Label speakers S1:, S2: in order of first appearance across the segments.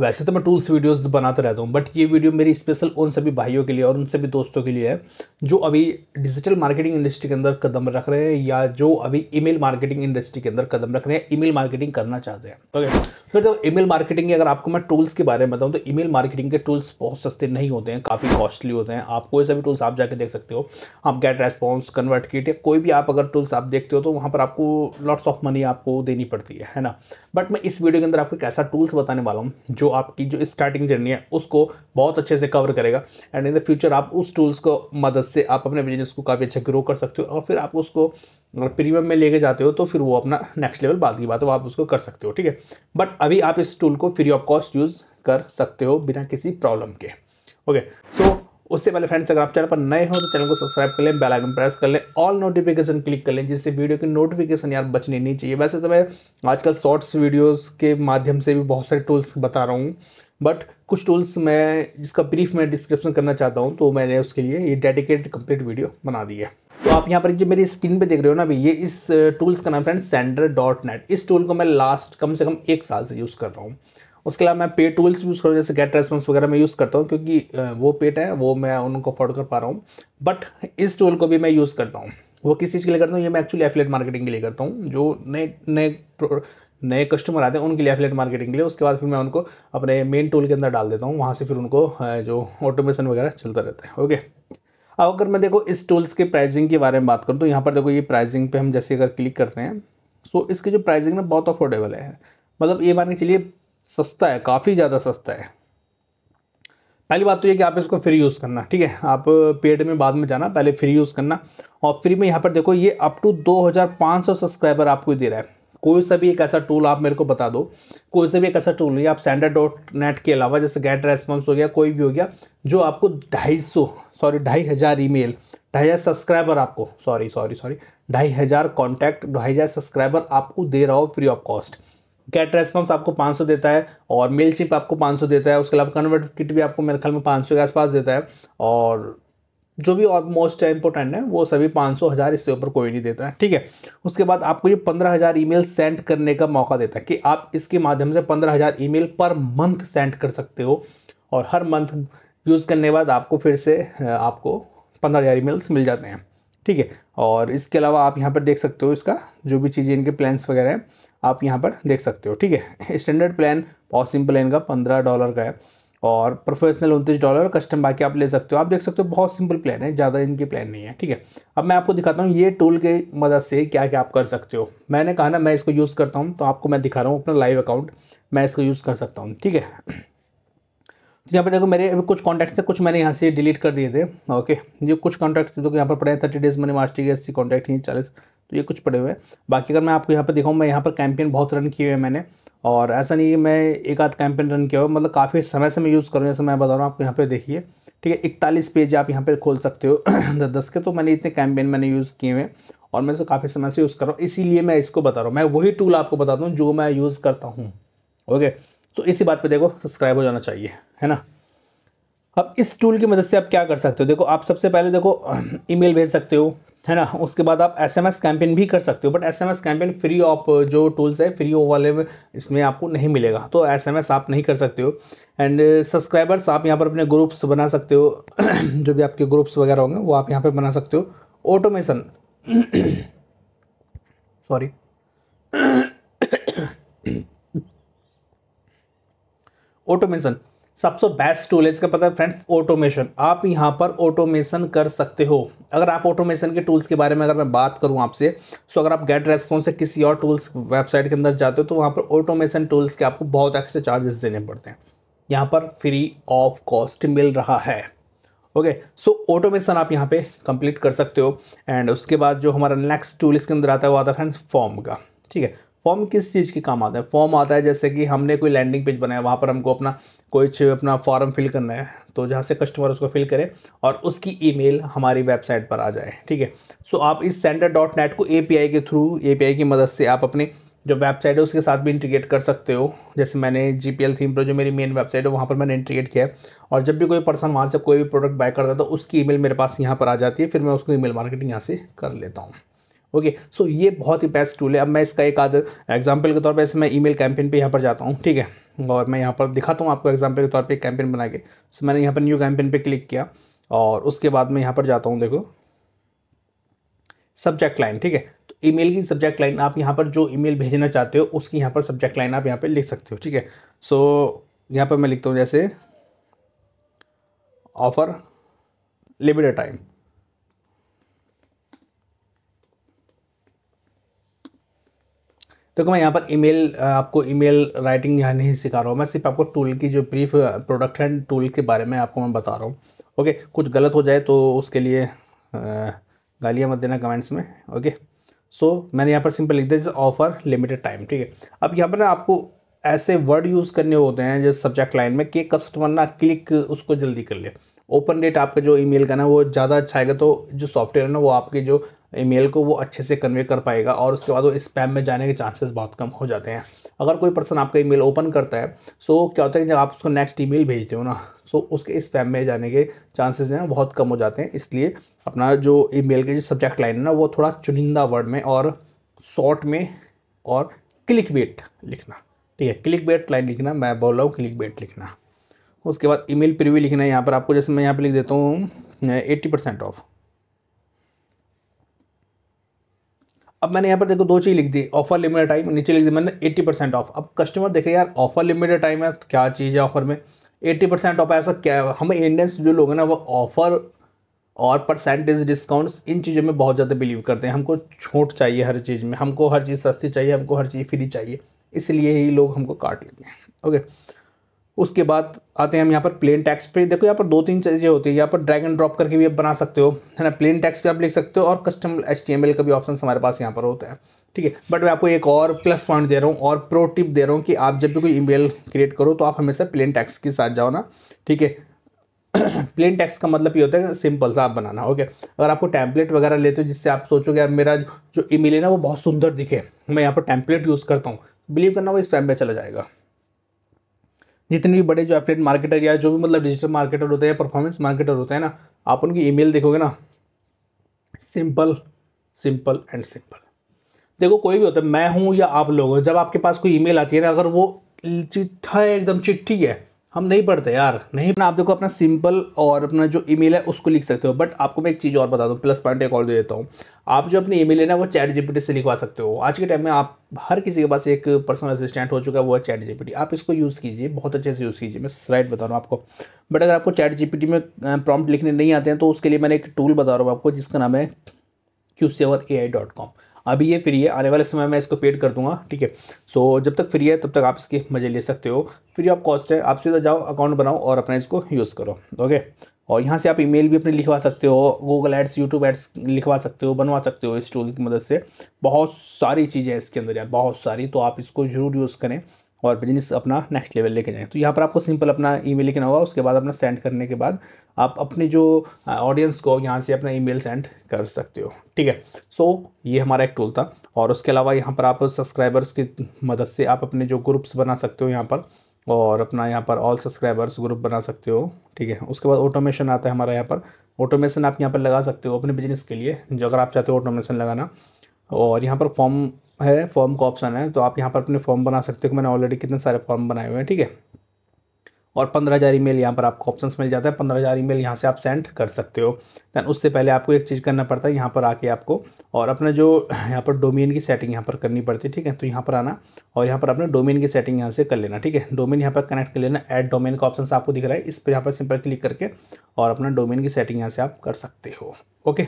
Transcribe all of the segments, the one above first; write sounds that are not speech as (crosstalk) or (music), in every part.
S1: वैसे तो मैं टूल्स वीडियोस बनाता रहता हूँ बट ये वीडियो मेरी स्पेशल उन सभी भाइयों के लिए और उन सभी दोस्तों के लिए है जो अभी डिजिटल मार्केटिंग इंडस्ट्री के अंदर कदम रख रहे हैं या जो अभी ईमेल मार्केटिंग इंडस्ट्री के अंदर कदम रख रहे हैं ईमेल मार्केटिंग करना चाहते हैं ओके फिर जब ई मार्केटिंग की अगर आपको मैं टूल्स के बारे में बताऊँ तो ई मार्केटिंग के टूल्स बहुत सस्ते नहीं होते हैं काफ़ी कॉस्टली होते हैं आप कोई सा भी टूल्स आप जाकर देख सकते हो आप गेट रेस्पॉन्स कन्वर्ट किट या कोई भी आप अगर टूल्स आप देखते हो तो वहाँ पर आपको लॉट्स ऑफ मनी आपको देनी पड़ती है है ना बट मैं इस वीडियो के अंदर आपको एक ऐसा टूल्स बताने वाला हूँ जो आपकी जो स्टार्टिंग जर्नी है उसको बहुत अच्छे से कवर करेगा एंड इन द फ्यूचर आप उस टूल्स को मदद से आप अपने बिजनेस को काफ़ी अच्छा ग्रो कर सकते हो और फिर आप उसको प्रीमियम में लेके जाते हो तो फिर वो अपना नेक्स्ट लेवल बाद की बात हो आप उसको कर सकते हो ठीक है बट अभी आप इस टूल को फ्री ऑफ कॉस्ट यूज़ कर सकते हो बिना किसी प्रॉब्लम के ओके सो उससे पहले फ्रेंड्स अगर आप चैनल पर नए हो तो चैनल को सब्सक्राइब कर लें बेल आइकन प्रेस कर लें ऑल नोटिफिकेशन क्लिक कर लें जिससे वीडियो की नोटिफिकेशन यार बचनी नहीं चाहिए वैसे तो मैं आजकल शॉर्ट्स वीडियोस के माध्यम से भी बहुत सारे टूल्स बता रहा हूँ बट कुछ टूल्स मैं जिसका ब्रीफ मैं डिस्क्रिप्शन करना चाहता हूँ तो मैंने उसके लिए ये डेडिकेटेड कंप्लीट वीडियो बना दी है तो आप यहाँ पर जो मेरी स्क्रीन पे देख रहे हो ना अभी ये इस टूल्स uh, का नाम फ्रेंड सेंडर डॉट नेट इस टूल को मैं लास्ट कम से कम एक साल से यूज़ कर रहा हूँ उसके अलावा मैं पे टूल्स यूज़ करूँ जैसे गेट रेस्पॉन्स वगैरह मैं यूज़ करता हूँ क्योंकि वो पेट है वो मैं उनको अफोर्ड कर पा रहा हूँ बट इस टूल को भी मैं यूज़ करता हूँ वो किस चीज़ के लिए करता हूँ ये मैं एक्चुअली एफिलेट मार्केटिंग के लिए करता हूँ जो नए नए नए कस्टमर आते हैं उनके लिए एफिलेट मार्केटिंग के लिए उसके बाद फिर मैं उनको अपने मेन टूल के अंदर डाल देता हूँ वहाँ से फिर उनको जो ऑटोमेशन वगैरह चलता रहता है ओके अब अगर मैं देखो इस टूल्स के प्राइसिंग के बारे में बात करूँ तो यहाँ पर देखो ये प्राइसिंग पे हम जैसे अगर क्लिक करते हैं सो तो इसकी जो प्राइसिंग ना बहुत अफोर्डेबल है मतलब ये मान के चलिए सस्ता है काफ़ी ज़्यादा सस्ता है पहली बात तो ये कि आप इसको फ्री यूज़ करना ठीक है आप पेड में बाद में जाना पहले फ्री यूज़ करना और फ्री में यहाँ पर देखो ये अप टू 2500 सब्सक्राइबर आपको दे रहा है कोई सा भी एक ऐसा टूल आप मेरे को बता दो कोई सा भी एक ऐसा टूल नहीं आप सेंडर डॉट नेट के अलावा जैसे गेट रेस्पॉन्स हो गया कोई भी हो गया जो आपको ढाई सौ सॉरी ढाई हज़ार ई मेल ढाई हज़ार सब्सक्राइबर आपको सॉरी सॉरी सॉरी ढाई हज़ार कॉन्टैक्ट ढाई हज़ार सब्सक्राइबर आपको दे रहा हो free of cost get response आपको 500 देता है और मेल चिप आपको 500 देता है उसके अलावा कन्वर्ट किट भी आपको मेरे ख्याल में 500 के आसपास देता है और जो भी और मोस्ट इंपॉर्टेंट है वो सभी पाँच सौ हज़ार इससे ऊपर कोई नहीं देता है ठीक है उसके बाद आपको ये पंद्रह हज़ार ई सेंड करने का मौका देता है कि आप इसके माध्यम से पंद्रह हज़ार ई पर मंथ सेंड कर सकते हो और हर मंथ यूज़ करने के बाद आपको फिर से आपको पंद्रह हज़ार ई मिल जाते हैं ठीक है और इसके अलावा आप यहाँ पर देख सकते हो इसका जो भी चीज़ें इनके प्लान्स वगैरह हैं आप यहाँ पर देख सकते हो ठीक है स्टैंडर्ड प्लान और सिंपल है इनका पंद्रह डॉलर का है और प्रोफेशनल उनतीस डॉलर कस्टम बाकी आप ले सकते हो आप देख सकते हो बहुत सिंपल प्लान है ज़्यादा इनके प्लान नहीं है ठीक है अब मैं आपको दिखाता हूँ ये टूल के मदद से क्या क्या आप कर सकते हो मैंने कहा ना मैं इसको यूज़ करता हूँ तो आपको मैं दिखा रहा हूँ अपना लाइव अकाउंट मैं इसको यूज़ कर सकता हूँ ठीक है तो यहाँ पर देखो मेरे कुछ कॉन्टैक्ट्स थे कुछ मैंने यहाँ से डिलीट कर दिए थे ओके ये कुछ कॉन्टैक्ट्स जो यहाँ पर पड़े हैं थर्टी डेज मैंने मास्टर के अस्सी कॉन्टैक्ट हैं चालीस तो ये कुछ पड़े हुए हैं बाकी अगर मैं आपको यहाँ पर दिखाऊँ मैं यहाँ पर कैंपेन बहुत रन किए हुए हैं मैंने और ऐसा नहीं है मैं एक आध कैंपेन रन किया हुआ मतलब काफ़ी समय से मैं यूज़ करूँ जैसे मैं बता रहा हूँ आपको यहाँ पर देखिए ठीक है इकतालीस पेज आप यहाँ पर खोल सकते हो (clears throat) दस के तो मैंने इतने कैंपेन मैंने यूज़ किए हुए और मैं इसे काफ़ी समय से यूज़ कर रहा हूँ इसीलिए मैं इसको बता रहा हूँ मैं वही टूल आपको बताता हूँ जो मैं यूज़ करता हूँ ओके तो इसी बात पे देखो सब्सक्राइब हो जाना चाहिए है ना अब इस टूल की मदद से आप क्या कर सकते हो देखो आप सबसे पहले देखो ईमेल (clears throat) भेज सकते हो है ना उसके बाद आप एस एम एस कैंपेन भी कर सकते हो but S M S campaign free of जो टूल्स है फ्री वाले में इसमें आपको नहीं मिलेगा तो एस एम एस आप नहीं कर सकते हो एंड सब्सक्राइबर्स आप यहाँ पर अपने ग्रुप्स बना सकते हो (clears throat) जो भी आपके ग्रुप्स वगैरह होंगे वो आप यहाँ पर बना सकते हो ऑटोमेशन सॉरी (clears throat) (coughs) ऑटोमेशन सबसे बेस्ट टूल है इसका पता है फ्रेंड्स ऑटोमेशन आप यहाँ पर ऑटोमेशन कर सकते हो अगर आप ऑटोमेशन के टूल्स के बारे में अगर मैं बात करूँ आपसे सो तो अगर आप गेट रेस्पॉन्स से किसी और टूल्स वेबसाइट के अंदर जाते हो तो वहाँ पर ऑटोमेशन टूल्स के आपको बहुत एक्स्ट्रा चार्जेस देने पड़ते हैं यहाँ पर फ्री ऑफ कॉस्ट मिल रहा है ओके सो ऑटोमेशन आप यहाँ पर कंप्लीट कर सकते हो एंड उसके बाद जो हमारा नेक्स्ट टूल इसके अंदर आता है वो आता है फ्रेंड्स फॉर्म का ठीक है फॉर्म किस चीज़ के काम आता है फॉर्म आता है जैसे कि हमने कोई लैंडिंग पेज बनाया वहाँ पर हमको अपना कुछ अपना फॉर्म फिल करना है तो जहाँ से कस्टमर उसको फिल करे और उसकी ईमेल हमारी वेबसाइट पर आ जाए ठीक है सो आप इस सेंडर डॉट नेट को ए के थ्रू ए की मदद से आप अपने जो वेबसाइट है उसके साथ भी इंटीग्रेट कर सकते हो जैसे मैंने जी पी थीम पर जो मेरी मेन वेबसाइट है वहाँ पर मैंने इंटीग्रेट किया है और जब भी कोई पर्सन वहाँ से कोई भी प्रोडक्ट बाय करता है तो उसकी ईमेल मेरे पास यहाँ पर आ जाती है फिर मैं उसको ईमेल मार्केटिंग यहाँ से कर लेता हूँ ओके okay, सो so ये बहुत ही बेस्ट टूल है अब मैं इसका एक आध एग्जाम्पल के तौर पर मैं ईमेल कैंपेन पे यहाँ पर जाता हूँ ठीक है और मैं यहाँ पर दिखाता हूँ आपको एग्जाम्पल के तौर पर एक कैंपेन बना के सो so, मैंने यहाँ पर न्यू कैंपेन पे क्लिक किया और उसके बाद मैं यहाँ पर जाता हूँ देखो सब्जेक्ट लाइन ठीक है तो ईमेल की सब्जेक्ट लाइन आप यहाँ पर जो ईमेल भेजना चाहते हो उसकी यहाँ पर सब्जेक्ट लाइन आप यहाँ पर लिख सकते हो ठीक है सो so, यहाँ पर मैं लिखता हूँ जैसे ऑफर लिमिटेड टाइम तो देखो तो मैं यहाँ पर ईमेल आपको ईमेल राइटिंग यहाँ नहीं सिखा रहा हूँ मैं सिर्फ आपको टूल की जो ब्रीफ प्रोडक्ट है टूल के बारे में आपको मैं बता रहा हूँ ओके कुछ गलत हो जाए तो उसके लिए गालियाँ मत देना कमेंट्स में ओके सो मैंने यहाँ पर सिंपल लिख दिया जैसे ऑफर लिमिटेड टाइम ठीक है अब यहाँ पर ना आपको ऐसे वर्ड यूज़ करने होते हैं जैसे सब्जेक्ट लाइन में कि कस्टमर ना क्लिक उसको जल्दी कर ले ओपन डेट आपका जो ईमेल का ना वो ज़्यादा अच्छा आएगा तो जो सॉफ्टवेयर है ना वो आपके जो ईमेल को वो अच्छे से कन्वे कर पाएगा और उसके बाद वो स्पैम में जाने के चांसेस बहुत कम हो जाते हैं अगर कोई पर्सन आपका ईमेल ओपन करता है सो क्या होता है कि जब आप उसको नेक्स्ट ईमेल भेजते हो ना सो उसके स्पैम में जाने के चांसेस हैं बहुत कम हो जाते हैं इसलिए अपना जो ईमेल के जो सब्जेक्ट लाइन है ना वो थोड़ा चुनिंदा वर्ड में और शॉर्ट में और क्लिक बेट लिखना ठीक है क्लिक बेट लाइन लिखना मैं बोल रहा हूँ क्लिक बेट लिखना उसके बाद ईमेल प्रिव्यू लिखना है यहाँ पर आपको जैसे मैं यहाँ पर लिख देता हूँ एट्टी परसेंट ऑफ अब मैंने यहाँ पर देखो दो चीज़ लिख दी ऑफर लिमिटेड टाइम नीचे लिख दी मैंने एट्टी परसेंट ऑफ अब कस्टमर देखे यार ऑफर लिमिटेड टाइम है तो क्या चीज़ है ऑफर में एट्टी परसेंट ऑफ ऐसा क्या है हमें इंडियंस जो लोग हैं ना वो ऑफर और परसेंटेज डिस्काउंट्स इन चीज़ों में बहुत ज़्यादा बिलीव करते हैं हमको छूट चाहिए हर चीज़ में हमको हर चीज़ सस्ती चाहिए हमको हर चीज़ फ्री चाहिए इसलिए ही लोग हमको काट लेते हैं ओके उसके बाद आते हैं हम यहाँ पर प्लेन टैक्स पे देखो यहाँ पर दो तीन चीज़ें होती है यहाँ पर ड्रैग एंड ड्रॉप करके भी आप बना सकते हो है ना प्लेन टैक्स पे आप लिख सकते हो और कस्टम एच का भी ऑप्शन हमारे पास यहाँ पर होता है ठीक है बट मैं आपको एक और प्लस पॉइंट दे रहा हूँ और प्रो टिप दे रहा हूँ कि आप जब भी कोई ईमेल क्रिएट करो तो आप हमेशा प्लेन टैक्स के साथ जाओ ना ठीक है प्लेन (clears throat) टैक्स का मतलब ये होता है सिंपल सा आप बनाना ओके अगर आपको टैंपलेट वगैरह लेते हो जिससे आप सोचोगे यार मेरा जो मेल है ना वो बहुत सुंदर दिखे मैं यहाँ पर टैंपलेट यूज़ करता हूँ बिलीव करना वो इस पैम पर चला जाएगा जितने भी बड़े जो एफिलेट मार्केटर या जो भी मतलब डिजिटल मार्केटर होते हैं परफॉर्मेंस मार्केटर होते हैं ना आप उनकी ईमेल देखोगे ना सिंपल सिंपल एंड सिंपल देखो कोई भी होता है मैं हूँ या आप लोग जब आपके पास कोई ईमेल आती है ना अगर वो चिट्ठा है एकदम चिट्ठी है हम नहीं पढ़ते यार नहीं आप देखो अपना सिंपल और अपना जो ईमेल है उसको लिख सकते हो बट आपको मैं एक चीज़ और बता दूँ प्लस पॉइंट एक और दे देता हूँ आप जो अपनी ईमेल है ना वो चैट जीपीटी से लिखवा सकते हो आज के टाइम में आप हर किसी के पास एक पर्सनल असिस्टेंट हो चुका है वो है चैट जीपीटी आप इसको यूज़ कीजिए बहुत अच्छे से यूज़ कीजिए मैं स्लाइड बता रहा हूँ आपको बट अगर आपको चैट जीपीटी में प्रॉम्प्ट लिखने नहीं आते हैं तो उसके लिए मैंने एक टूल बता रहा हूँ आपको जिसका नाम है Q saver A I dot com अभी ये फ्री है आने वाले समय में इसको पेड कर दूंगा ठीक है सो जब तक फ्री है तब तक आप इसके मज़े ले सकते हो फ्री ऑफ कॉस्ट है आप सीधा जाओ अकाउंट बनाओ और अपना इसको यूज़ करो ओके और यहाँ से आप ईमेल भी अपने लिखवा सकते हो गूगल एड्स यूट्यूब एड्स लिखवा सकते हो बनवा सकते हो इस टूल की मदद से बहुत सारी चीज़ें इसके अंदर यार बहुत सारी तो आप इसको ज़रूर यूज़ करें और बिजनेस अपना नेक्स्ट लेवल लेके जाएँ तो यहाँ पर आपको सिंपल अपना ईमेल लिखना होगा उसके बाद अपना सेंड करने के बाद आप अपने जो ऑडियंस को यहाँ से अपना ईमेल सेंड कर सकते हो ठीक है सो so, ये हमारा एक टूल था और उसके अलावा यहाँ पर आप सब्सक्राइबर्स की मदद से आप अपने जो ग्रुप्स बना सकते हो यहाँ पर और अपना यहाँ पर ऑल सब्सक्राइबर्स ग्रुप बना सकते हो ठीक है उसके बाद ऑटोमेशन आता है हमारा यहाँ पर ऑटोमेशन आप यहाँ पर लगा सकते हो अपने बिजनेस के लिए जो अगर आप चाहते हो ऑटोमेशन लगाना और यहाँ पर फॉर्म है फॉर्म का ऑप्शन है तो आप यहाँ पर अपने फॉर्म बना सकते हो मैंने ऑलरेडी कितने सारे फॉर्म बनाए हुए हैं ठीक है और पंद्रह हज़ार ई मेल यहाँ पर आपको ऑप्शंस मिल जाता है पंद्रह हज़ार ई मेल यहाँ से आप सेंड कर सकते हो दैन उससे पहले आपको एक चीज़ करना पड़ता है यहाँ पर आके आपको और अपना जो यहाँ पर डोमेन की सेटिंग यहाँ पर करनी पड़ती है ठीक है तो यहाँ पर आना और यहाँ पर अपने डोमेन की सेटिंग यहाँ से कर लेना ठीक है डोमेन यहाँ पर कनेक्ट कर लेना ऐड डोमेन का ऑप्शन आपको दिख रहा है इस पर यहाँ पर सिंपल क्लिक करके और अपना डोमेन की सेटिंग यहाँ से आप कर सकते हो ओके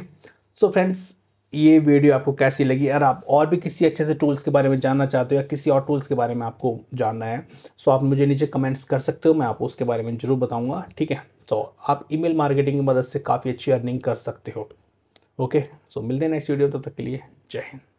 S1: सो फ्रेंड्स ये वीडियो आपको कैसी लगी अगर आप और भी किसी अच्छे से टूल्स के बारे में जानना चाहते हो या किसी और टूल्स के बारे में आपको जानना है सो आप मुझे नीचे कमेंट्स कर सकते हो मैं आपको उसके बारे में ज़रूर बताऊँगा ठीक है तो आप ईमेल मार्केटिंग की मदद से काफ़ी अच्छी अर्निंग कर सकते हो ओके सो मिलते हैं नेक्स्ट वीडियो तब तो तक के लिए जय हिंद